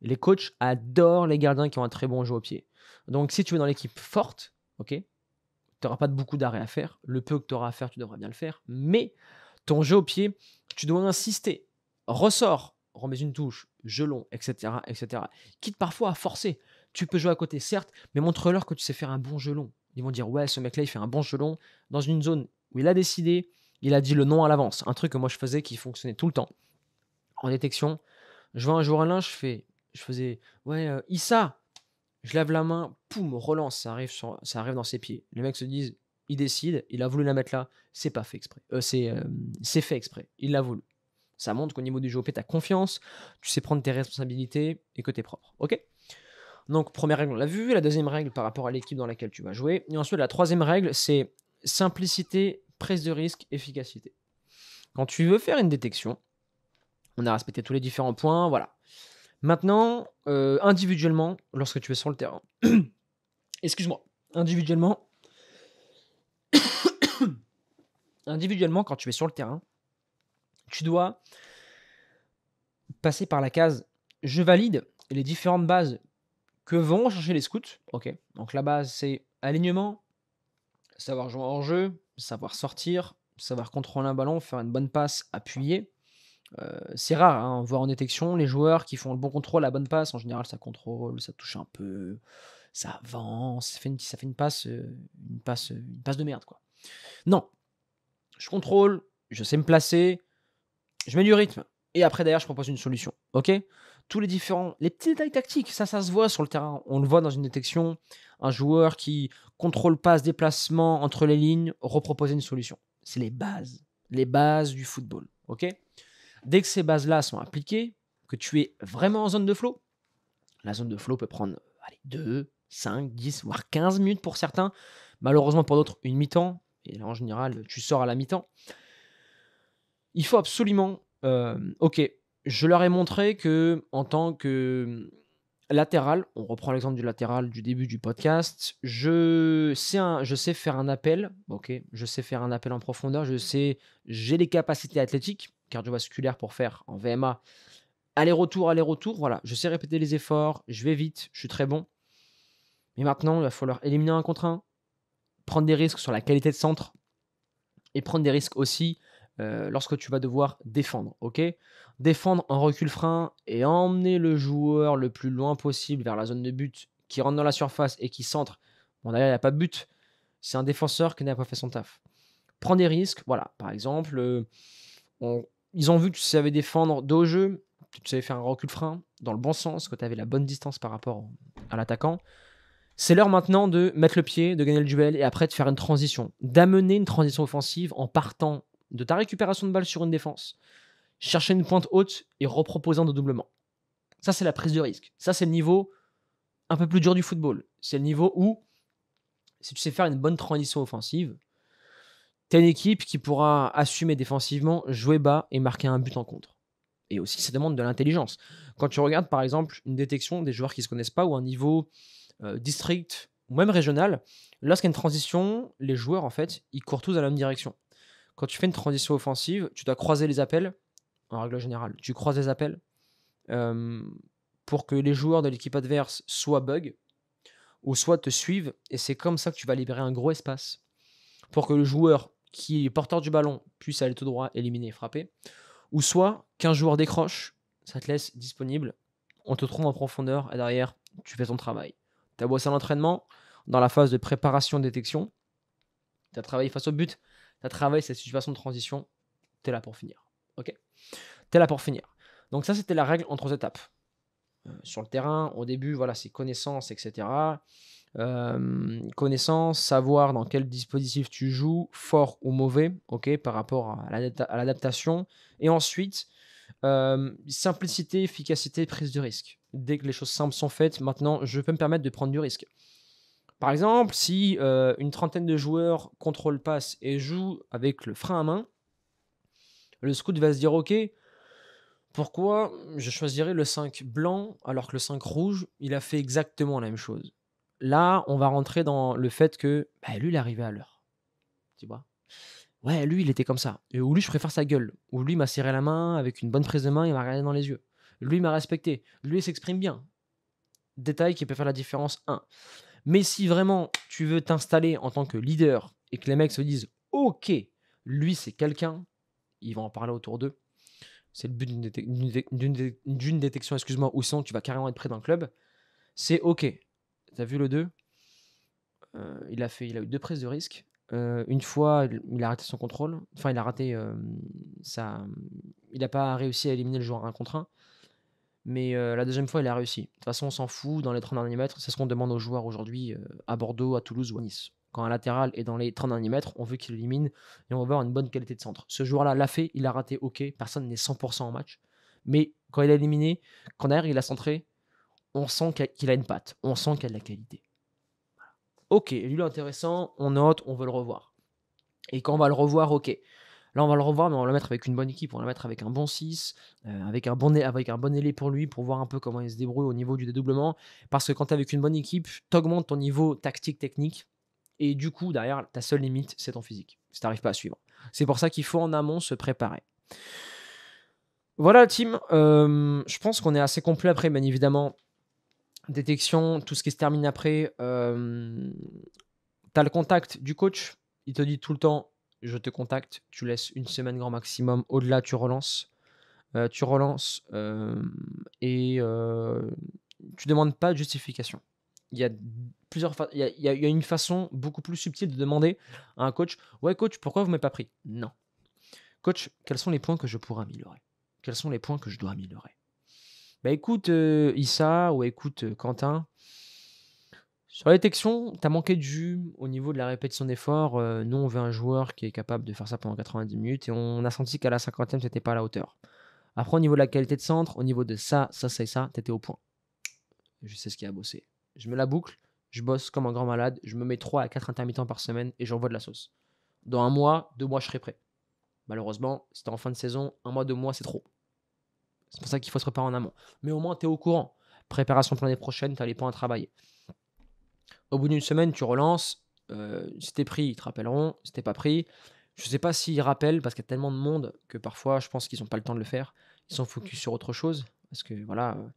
les coachs adorent les gardiens qui ont un très bon jeu au pied. Donc si tu es dans l'équipe forte, ok, tu n'auras pas beaucoup d'arrêts à faire. Le peu que tu auras à faire, tu devras bien le faire. Mais ton jeu au pied, tu dois insister. Ressort, remets une touche, gelon, etc., etc. Quitte parfois à forcer. Tu peux jouer à côté, certes, mais montre-leur que tu sais faire un bon gelon. long. Ils vont dire ouais, ce mec-là, il fait un bon gelon Dans une zone, il a décidé, il a dit le nom à l'avance. Un truc que moi je faisais qui fonctionnait tout le temps. En détection, je vois un jour un je fais, je faisais, ouais, euh, Issa, je lève la main, poum, relance, ça arrive, ça arrive dans ses pieds. Les mecs se disent, il décide, il a voulu la mettre là, c'est pas fait exprès. Euh, euh, c'est fait exprès, il l'a voulu. Ça montre qu'au niveau du jeu tu as confiance, tu sais prendre tes responsabilités et que tu propre. Ok Donc, première règle, on l'a vu. La deuxième règle, par rapport à l'équipe dans laquelle tu vas jouer. Et ensuite, la troisième règle, c'est simplicité prise de risque, efficacité. Quand tu veux faire une détection, on a respecté tous les différents points, voilà. Maintenant, euh, individuellement, lorsque tu es sur le terrain, excuse-moi, individuellement, individuellement, quand tu es sur le terrain, tu dois passer par la case je valide les différentes bases que vont chercher les scouts. Ok, donc la base c'est alignement, savoir jouer en jeu, savoir sortir, savoir contrôler un ballon, faire une bonne passe, appuyer. Euh, c'est rare, hein, voir en détection les joueurs qui font le bon contrôle, la bonne passe. En général, ça contrôle, ça touche un peu, ça avance, ça fait une, ça fait une passe, euh, une passe, euh, une passe de merde quoi. Non, je contrôle, je sais me placer, je mets du rythme et après d'ailleurs, je propose une solution. Ok Tous les différents, les petits détails tactiques, ça, ça se voit sur le terrain. On le voit dans une détection, un joueur qui contrôle passe, déplacement entre les lignes, reproposer une solution. C'est les bases, les bases du football. Ok Dès que ces bases-là sont appliquées, que tu es vraiment en zone de flow, la zone de flow peut prendre 2, 5, 10, voire 15 minutes pour certains. Malheureusement pour d'autres, une mi-temps. Et là, en général, tu sors à la mi-temps. Il faut absolument. Euh, ok, je leur ai montré que en tant que latéral, on reprend l'exemple du latéral du début du podcast. Je sais, je sais faire un appel, ok, je sais faire un appel en profondeur, je sais, j'ai les capacités athlétiques, cardiovasculaires pour faire en VMA. Aller-retour, aller-retour, voilà, je sais répéter les efforts, je vais vite, je suis très bon. Mais maintenant, il va falloir éliminer un contre un, prendre des risques sur la qualité de centre et prendre des risques aussi euh, lorsque tu vas devoir défendre, ok Défendre un recul frein et emmener le joueur le plus loin possible vers la zone de but, qui rentre dans la surface et qui centre. Bon, d'ailleurs, il n'y a pas but. C'est un défenseur qui n'a pas fait son taf. Prends des risques, voilà. Par exemple, euh, ils ont vu que tu savais défendre dos au jeu, que tu savais faire un recul frein dans le bon sens, que tu avais la bonne distance par rapport à l'attaquant. C'est l'heure maintenant de mettre le pied, de gagner le duel et après de faire une transition. D'amener une transition offensive en partant de ta récupération de balle sur une défense, chercher une pointe haute et reproposer un doublement. Ça, c'est la prise de risque. Ça, c'est le niveau un peu plus dur du football. C'est le niveau où, si tu sais faire une bonne transition offensive, t'as une équipe qui pourra assumer défensivement, jouer bas et marquer un but en contre. Et aussi, ça demande de l'intelligence. Quand tu regardes, par exemple, une détection des joueurs qui ne se connaissent pas ou un niveau euh, district ou même régional, lorsqu'il y a une transition, les joueurs, en fait, ils courent tous dans la même direction quand tu fais une transition offensive, tu dois croiser les appels, en règle générale. Tu croises les appels euh, pour que les joueurs de l'équipe adverse soit bug ou soit te suivent, et c'est comme ça que tu vas libérer un gros espace pour que le joueur qui est porteur du ballon puisse aller tout droit, éliminer et frapper, ou soit qu'un joueur décroche, ça te laisse disponible, on te trouve en profondeur, et derrière, tu fais ton travail. Tu as bossé à l'entraînement, dans la phase de préparation-détection, tu as travaillé face au but, as cette situation de transition, t'es là pour finir. Ok T'es là pour finir. Donc ça, c'était la règle en trois étapes. Euh, sur le terrain, au début, voilà, c'est connaissance, etc. Euh, connaissance, savoir dans quel dispositif tu joues, fort ou mauvais, ok, par rapport à l'adaptation. Et ensuite, euh, simplicité, efficacité, prise de risque. Dès que les choses simples sont faites, maintenant, je peux me permettre de prendre du risque. Par exemple, si euh, une trentaine de joueurs contrôle passe et jouent avec le frein à main, le scout va se dire ok, pourquoi je choisirais le 5 blanc alors que le 5 rouge, il a fait exactement la même chose Là, on va rentrer dans le fait que bah, lui, il est arrivé à l'heure. Tu vois Ouais, lui, il était comme ça. Ou lui, je préfère sa gueule. Ou lui, m'a serré la main avec une bonne prise de main, il m'a regardé dans les yeux. Lui, m'a respecté. Lui, s'exprime bien. Détail qui peut faire la différence 1. Mais si vraiment tu veux t'installer en tant que leader et que les mecs se disent Ok, lui c'est quelqu'un, ils vont en parler autour d'eux. C'est le but d'une détection, excuse-moi, ou sinon tu vas carrément être prêt d'un club. C'est Ok, t'as vu le 2 euh, il, a fait, il a eu deux prises de risque. Euh, une fois, il a raté son contrôle. Enfin, il a raté ça. Euh, il n'a pas réussi à éliminer le joueur 1 contre 1. Mais euh, la deuxième fois, il a réussi. De toute façon, on s'en fout. Dans les 30 derniers mètres, c'est ce qu'on demande aux joueurs aujourd'hui euh, à Bordeaux, à Toulouse ou à Nice. Quand un latéral est dans les 30 derniers mètres, on veut qu'il élimine et on veut avoir une bonne qualité de centre. Ce joueur-là l'a fait, il a raté, ok, personne n'est 100% en match. Mais quand il a éliminé, quand derrière il a centré, on sent qu'il a une patte, on sent qu'il a de la qualité. Ok, lui l'intéressant, on note, on veut le revoir. Et quand on va le revoir, ok. Là, on va le revoir, mais on va le mettre avec une bonne équipe. On va le mettre avec un bon 6, euh, avec, un bon, avec un bon ailé pour lui, pour voir un peu comment il se débrouille au niveau du dédoublement. Parce que quand tu avec une bonne équipe, tu ton niveau tactique, technique. Et du coup, derrière, ta seule limite, c'est ton physique. Si tu n'arrives pas à suivre. C'est pour ça qu'il faut en amont se préparer. Voilà, team. Euh, je pense qu'on est assez complet après, bien évidemment. Détection, tout ce qui se termine après. Euh, tu as le contact du coach. Il te dit tout le temps je te contacte, tu laisses une semaine grand maximum, au-delà tu relances. Euh, tu relances euh, et euh, tu demandes pas de justification. Il y a plusieurs il y a une façon beaucoup plus subtile de demander à un coach "Ouais coach, pourquoi vous m'avez pas pris Non. Coach, quels sont les points que je pourrais améliorer Quels sont les points que je dois améliorer Bah écoute euh, Issa ou écoute Quentin, sur la tu t'as manqué de jus au niveau de la répétition d'efforts. Euh, nous, on veut un joueur qui est capable de faire ça pendant 90 minutes et on a senti qu'à la 50e, c'était pas à la hauteur. Après, au niveau de la qualité de centre, au niveau de ça, ça, ça et ça, t'étais au point. Je sais ce qu'il y a bossé. Je mets la boucle, je bosse comme un grand malade, je me mets 3 à 4 intermittents par semaine et j'envoie de la sauce. Dans un mois, deux mois, je serai prêt. Malheureusement, c'était en fin de saison, un mois, deux mois, c'est trop. C'est pour ça qu'il faut se préparer en amont. Mais au moins, es au courant. Préparation pour l'année prochaine, as les points à travailler. Au bout d'une semaine, tu relances. Euh, c'était pris, ils te rappelleront. C'était pas pris. Je sais pas s'ils rappellent parce qu'il y a tellement de monde que parfois, je pense qu'ils n'ont pas le temps de le faire. Ils sont focus mmh. sur autre chose parce que voilà, euh,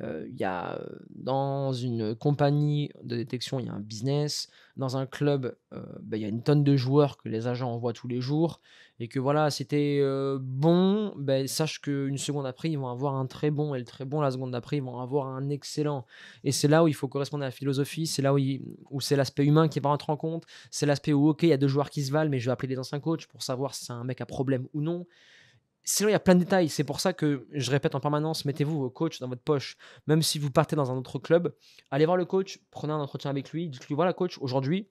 euh, il y a euh, dans une compagnie de détection, il y a un business. Dans un club, euh, bah, il y a une tonne de joueurs que les agents envoient tous les jours. Et que voilà, c'était bon, bah, sache qu'une seconde après, ils vont avoir un très bon. Et le très bon, la seconde après ils vont avoir un excellent. Et c'est là où il faut correspondre à la philosophie. C'est là où, où c'est l'aspect humain qui va rentrer en compte. C'est l'aspect où, ok, il y a deux joueurs qui se valent, mais je vais appeler les anciens coachs pour savoir si c'est un mec à problème ou non sinon, il y a plein de détails. C'est pour ça que je répète en permanence, mettez-vous vos coachs dans votre poche. Même si vous partez dans un autre club, allez voir le coach, prenez un entretien avec lui, dites-lui, voilà coach, aujourd'hui,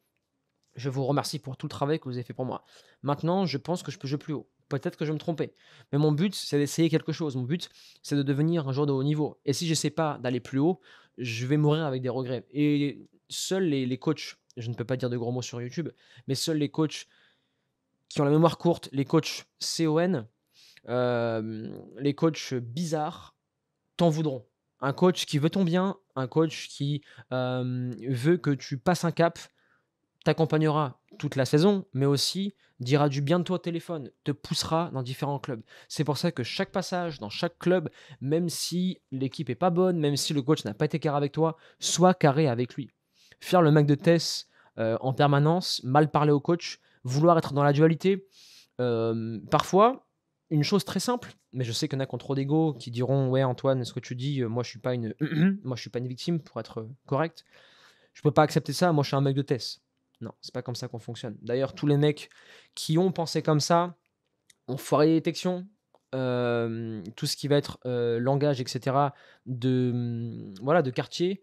je vous remercie pour tout le travail que vous avez fait pour moi. Maintenant, je pense que je peux jouer plus haut. Peut-être que je me trompais. Mais mon but, c'est d'essayer quelque chose. Mon but, c'est de devenir un joueur de haut niveau. Et si je sais pas d'aller plus haut, je vais mourir avec des regrets. Et seuls les, les coachs, je ne peux pas dire de gros mots sur YouTube, mais seuls les coachs qui ont la mémoire courte, les coachs CON, euh, les coachs bizarres t'en voudront. Un coach qui veut ton bien, un coach qui euh, veut que tu passes un cap, t'accompagnera toute la saison, mais aussi dira du bien de toi au téléphone, te poussera dans différents clubs. C'est pour ça que chaque passage dans chaque club, même si l'équipe est pas bonne, même si le coach n'a pas été carré avec toi, sois carré avec lui. Faire le mec de test euh, en permanence, mal parler au coach, vouloir être dans la dualité, parfois une chose très simple, mais je sais qu'il y en a qui ont trop d'ego, qui diront Ouais, Antoine, ce que tu dis, euh, moi je suis pas une, moi je suis pas une victime, pour être euh, correct. Je peux pas accepter ça, moi je suis un mec de test. Non, c'est pas comme ça qu'on fonctionne. D'ailleurs, tous les mecs qui ont pensé comme ça ont foiré les détections, euh, tout ce qui va être langage, etc., de, mm, voilà, de quartier,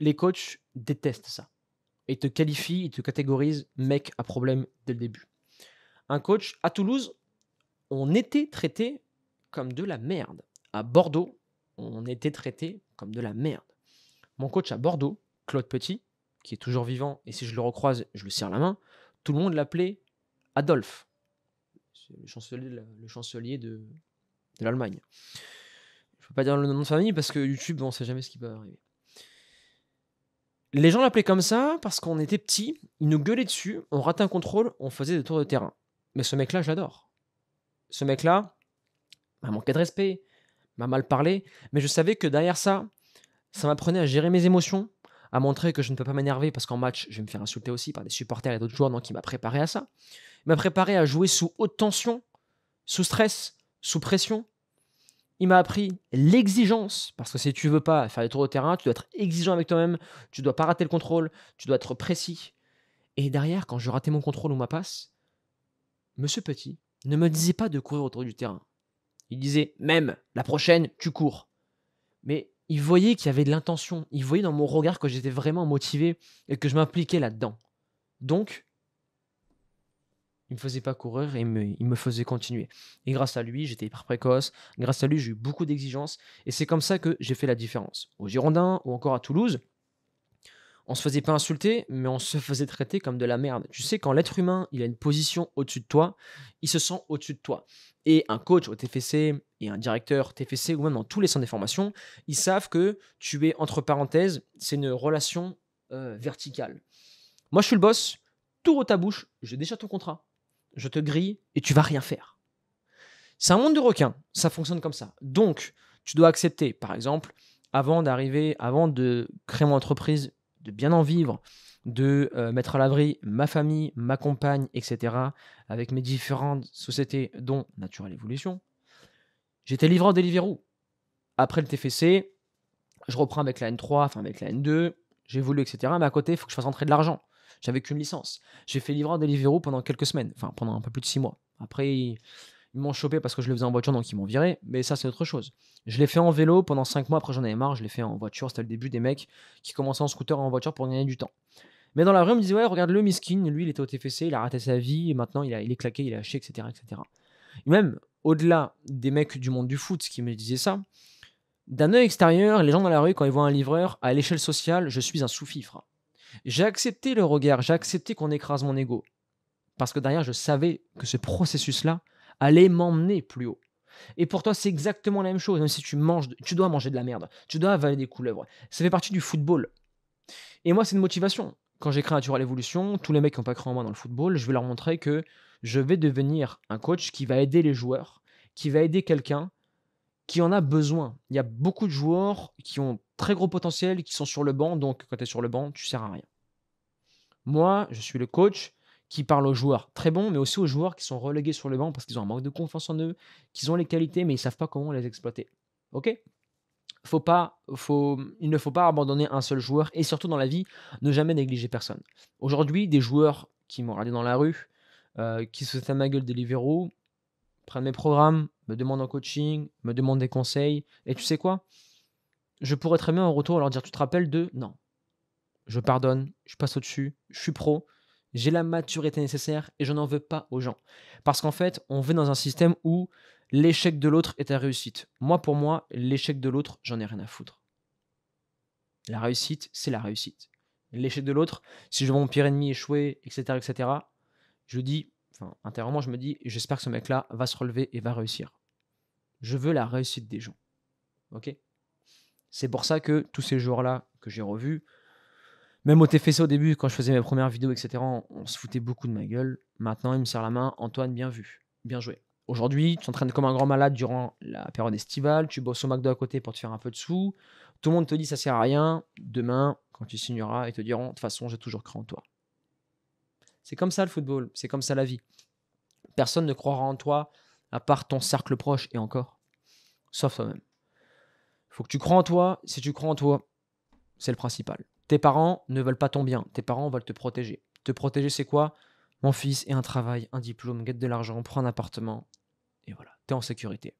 les coachs détestent ça. Et te qualifient, et te catégorisent mec à problème dès le début. Un coach à Toulouse, on était traité comme de la merde. À Bordeaux, on était traité comme de la merde. Mon coach à Bordeaux, Claude Petit, qui est toujours vivant, et si je le recroise, je lui serre la main, tout le monde l'appelait Adolphe, le chancelier, le chancelier de, l'Allemagne. Je ne peux pas dire le nom de famille parce que YouTube, on ne sait jamais ce qui peut arriver. Les gens l'appelaient comme ça parce qu'on était petit ils nous gueulaient dessus, on ratait un contrôle, on faisait des tours de terrain. Mais ce mec-là, je l'adore ce mec-là m'a manqué de respect, m'a mal parlé, mais je savais que derrière ça, ça m'apprenait à gérer mes émotions, à montrer que je ne peux pas m'énerver parce qu'en match, je vais me faire insulter aussi par des supporters et d'autres joueurs, donc il m'a préparé à ça. Il m'a préparé à jouer sous haute tension, sous stress, sous pression. Il m'a appris l'exigence, parce que si tu veux pas faire des tours de terrain, tu dois être exigeant avec toi-même, tu dois pas rater le contrôle, tu dois être précis. Et derrière, quand je ratais mon contrôle ou ma passe, Monsieur Petit ne me disait pas de courir autour du terrain. Il disait même la prochaine, tu cours. Mais il voyait qu'il y avait de l'intention, il voyait dans mon regard que j'étais vraiment motivé et que je m'impliquais là-dedans. Donc, il me faisait pas courir et il me faisait continuer. Et grâce à lui, j'étais hyper précoce. Grâce à lui, j'ai eu beaucoup d'exigences. Et c'est comme ça que j'ai fait la différence. Aux Girondins ou encore à Toulouse, on se faisait pas insulter, mais on se faisait traiter comme de la merde. Tu sais, quand l'être humain, il a une position au-dessus de toi, il se sent au-dessus de toi. Et un coach au TFC et un directeur TFC ou même dans tous les centres de formation, ils savent que tu es, entre parenthèses, c'est une relation euh, verticale. Moi, je suis le boss, tout ta bouche, J'ai déjà ton contrat, je te grille et tu vas rien faire. C'est un monde de requins, ça fonctionne comme ça. Donc, tu dois accepter, par exemple, avant d'arriver, avant de créer mon entreprise de bien en vivre, de euh, mettre à l'abri ma famille, ma compagne, etc., avec mes différentes sociétés, dont Natural Evolution. J'étais livreur Deliveroo. Après le TFC, je reprends avec la N3, enfin avec la N2, voulu etc. Mais à côté, il faut que je fasse entrer de l'argent. J'avais qu'une licence. J'ai fait livreur Deliveroo pendant quelques semaines, enfin pendant un peu plus de six mois. Après, ils m'ont chopé parce que je le faisais en voiture, donc ils m'ont viré. Mais ça, c'est autre chose. Je l'ai fait en vélo pendant 5 mois. Après, j'en avais marre. Je l'ai fait en voiture. C'était le début des mecs qui commençaient en scooter et en voiture pour gagner du temps. Mais dans la rue, on me disait Ouais, regarde le miskin. Lui, il était au TFC, il a raté sa vie. Et maintenant, il, a, est claqué, il est haché, etc. etc. même au-delà des mecs du monde du foot qui me disaient ça, d'un œil extérieur, les gens dans la rue, quand ils voient un livreur, à l'échelle sociale, je suis un sous-fifre. J'ai accepté le regard, j'ai accepté qu'on écrase mon ego. Parce que derrière, je savais que ce processus-là, aller m'emmener plus haut. Et pour toi, c'est exactement la même chose. Même si tu manges, tu dois manger de la merde, tu dois avaler des couleuvres. Ça fait partie du football. Et moi, c'est une motivation. Quand j'ai créé à l'évolution, tous les mecs qui n'ont pas cru en moi dans le football, je vais leur montrer que je vais devenir un coach qui va aider les joueurs, qui va aider quelqu'un qui en a besoin. Il y a beaucoup de joueurs qui ont très gros potentiel, qui sont sur le banc, donc quand tu es sur le banc, tu sers à rien. Moi, je suis le coach qui parle aux joueurs très bons, mais aussi aux joueurs qui sont relégués sur le banc parce qu'ils ont un manque de confiance en eux, qu'ils ont les qualités, mais ils ne savent pas comment les exploiter. Ok faut pas, faut, il ne faut pas abandonner un seul joueur et surtout dans la vie, ne jamais négliger personne. Aujourd'hui, des joueurs qui m'ont regardé dans la rue, euh, qui se à ma gueule des libéraux, prennent mes programmes, me demandent en coaching, me demandent des conseils, et tu sais quoi Je pourrais très bien en retour leur dire Tu te rappelles de Non. Je pardonne, je passe au-dessus, je suis pro, j'ai la maturité nécessaire et je n'en veux pas aux gens. Parce qu'en fait, on vit dans un système où l'échec de l'autre est la réussite. Moi, pour moi, l'échec de l'autre, j'en ai rien à foutre. La réussite, c'est la réussite. L'échec de l'autre, si je vois mon pire ennemi échouer, etc., etc., je dis, enfin, intérieurement, je me dis, j'espère que ce mec-là va se relever et va réussir. Je veux la réussite des gens. Ok C'est pour ça que tous ces jours là que j'ai revus, même au TFC au début, quand je faisais mes premières vidéos, etc., on, se foutait beaucoup de ma gueule. Maintenant, il me serre la main. Antoine, bien vu. Bien joué. Aujourd'hui, tu t'entraînes comme un grand malade durant la période estivale. Tu bosses au McDo à côté pour te faire un peu de sous. Tout le monde te dit ça sert à rien. Demain, quand tu signeras, ils te diront de toute façon, j'ai toujours cru en toi. C'est comme ça le football. C'est comme ça la vie. Personne ne croira en toi à part ton cercle proche et encore. Sauf toi-même. Faut que tu crois en toi. Si tu crois en toi, c'est le principal. Tes parents ne veulent pas ton bien, tes parents veulent te protéger. Te protéger, c'est quoi Mon fils et un travail, un diplôme, gagne de l'argent, prends un appartement, et voilà, tu es en sécurité.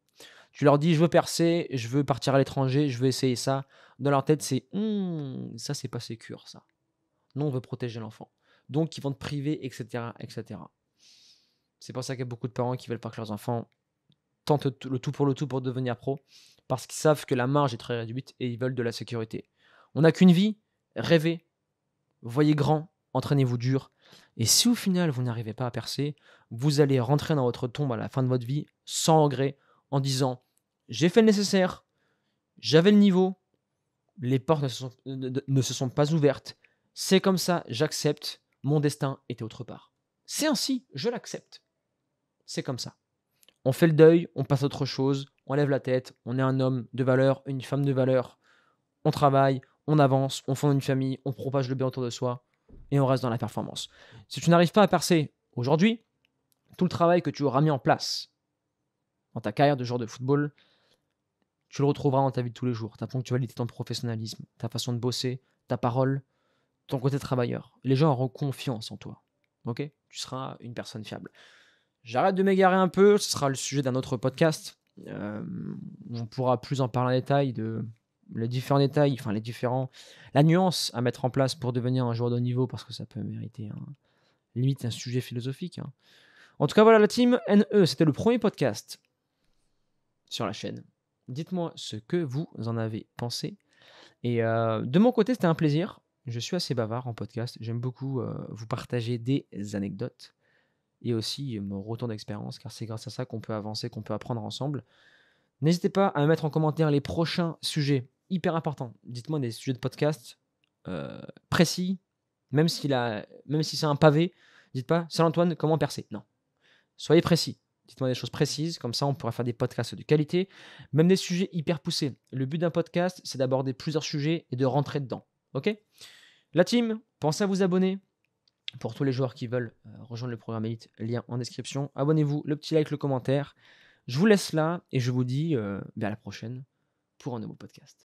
Tu leur dis, je veux percer, je veux partir à l'étranger, je veux essayer ça. Dans leur tête, c'est, hmm, ça, c'est pas sécure, ça. Non, on veut protéger l'enfant. Donc, ils vont te priver, etc., etc. C'est pour ça qu'il y a beaucoup de parents qui veulent pas que leurs enfants tentent le tout pour le tout pour devenir pro, parce qu'ils savent que la marge est très réduite et ils veulent de la sécurité. On n'a qu'une vie, Rêvez, voyez grand, entraînez-vous dur. Et si au final vous n'arrivez pas à percer, vous allez rentrer dans votre tombe à la fin de votre vie sans regret en disant j'ai fait le nécessaire, j'avais le niveau, les portes ne se sont, pas ouvertes, c'est comme ça, j'accepte, mon destin était autre part. C'est ainsi, je l'accepte. C'est comme ça. On fait le deuil, on passe à autre chose, on lève la tête, on est un homme de valeur, une femme de valeur, on travaille, on avance, on fonde une famille, on propage le bien autour de soi et on reste dans la performance. Si tu n'arrives pas à percer aujourd'hui, tout le travail que tu auras mis en place dans ta carrière de joueur de football, tu le retrouveras dans ta vie de tous les jours. Ta ponctualité, ton professionnalisme, ta façon de bosser, ta parole, ton côté travailleur. Les gens auront confiance en toi. Ok Tu seras une personne fiable. J'arrête de m'égarer un peu, ce sera le sujet d'un autre podcast. Euh, on pourra plus en parler en détail de les différents détails, enfin les différents, la nuance à mettre en place pour devenir un joueur de haut niveau, parce que ça peut mériter un, limite un sujet philosophique. Hein. En tout cas, voilà la team NE, c'était le premier podcast sur la chaîne. Dites-moi ce que vous en avez pensé. Et euh, de mon côté, c'était un plaisir. Je suis assez bavard en podcast. J'aime beaucoup euh, vous partager des anecdotes et aussi mon retour d'expérience, car c'est grâce à ça qu'on peut avancer, qu'on peut apprendre ensemble. N'hésitez pas à mettre en commentaire les prochains sujets hyper important. Dites-moi des sujets de podcast euh, précis, même, s'il a, même si c'est un pavé. Dites pas, Saint-Antoine, comment percer Non. Soyez précis. Dites-moi des choses précises, comme ça on pourra faire des podcasts de qualité, même des sujets hyper poussés. Le but d'un podcast, c'est d'aborder plusieurs sujets et de rentrer dedans. Ok La team, pensez à vous abonner. Pour tous les joueurs qui veulent euh, rejoindre le programme Elite, lien en description. Abonnez-vous, le petit like, le commentaire. Je vous laisse là et je vous dis à euh, la prochaine pour un nouveau podcast.